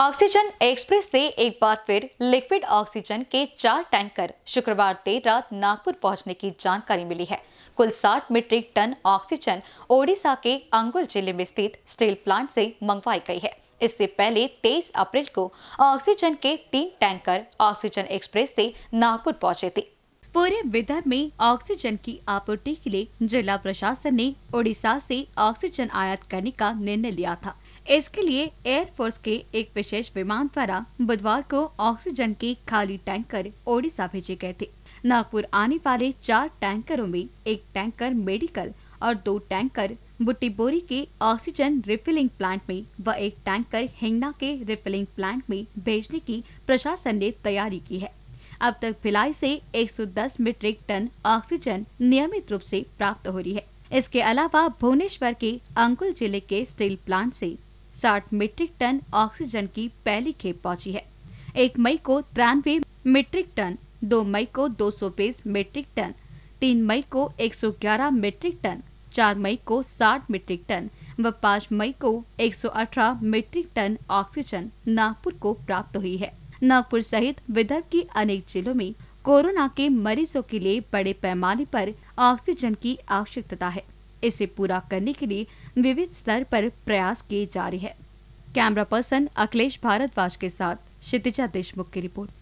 oxygen express से एक बार फिर लिक्विड ऑक्सीजन के चार टैंकर शुक्रवार देर रात नागपुर पहुंचने की जानकारी मिली है कुल 60 मीट्रिक टन ऑक्सीजन ओडिशा के अंगुल जिले में स्थित स्टील प्लांट से मंगवाई गई है इससे पहले 23 अप्रैल को ऑक्सीजन के तीन टैंकर ऑक्सीजन एक्सप्रेस से नागपुर पहुंचे थे पूरे विदर्भ में ऑक्सीजन की आपूर्ति के लिए जिला प्रशासन ने ओडिशा से ऑक्सीजन आयात करने का निर्णय लिया था इसके लिए एयरफोर्स के एक विशेष विमान द्वारा बुधवार को ऑक्सीजन के खाली टैंकर ओडिशा भेजे गए थे नागपुर आने वाले चार टैंकरों में एक टैंकर मेडिकल और दो टैंकर बुटीबोरी के ऑक्सीजन रिफिलिंग प्लांट में व एक टैंकर हिंगना के रिफिलिंग प्लांट में भेजने की प्रशासन ने तैयारी की है अब तक भिलाई से 110 मीट्रिक टन ऑक्सीजन नियमित रूप से प्राप्त हो रही है इसके अलावा भुवनेश्वर के अंकुल जिले के स्टील प्लांट से साठ मीट्रिक टन ऑक्सीजन की पहली खेप पहुंची है एक मई को तिरानवे मीट्रिक टन दो मई को दो मीट्रिक टन तीन मई को 111 मीट्रिक टन चार मई को 60 मीट्रिक टन व पाँच मई को 118 मीट्रिक टन ऑक्सीजन नागपुर को प्राप्त हुई है नागपुर सहित विदर्भ की अनेक जिलों में कोरोना के मरीजों के लिए बड़े पैमाने पर ऑक्सीजन की आवश्यकता है इसे पूरा करने के लिए विविध स्तर पर प्रयास किए जा रहे हैं कैमरा पर्सन अखिलेश भारद्वाज के साथ क्षितिजा देशमुख की रिपोर्ट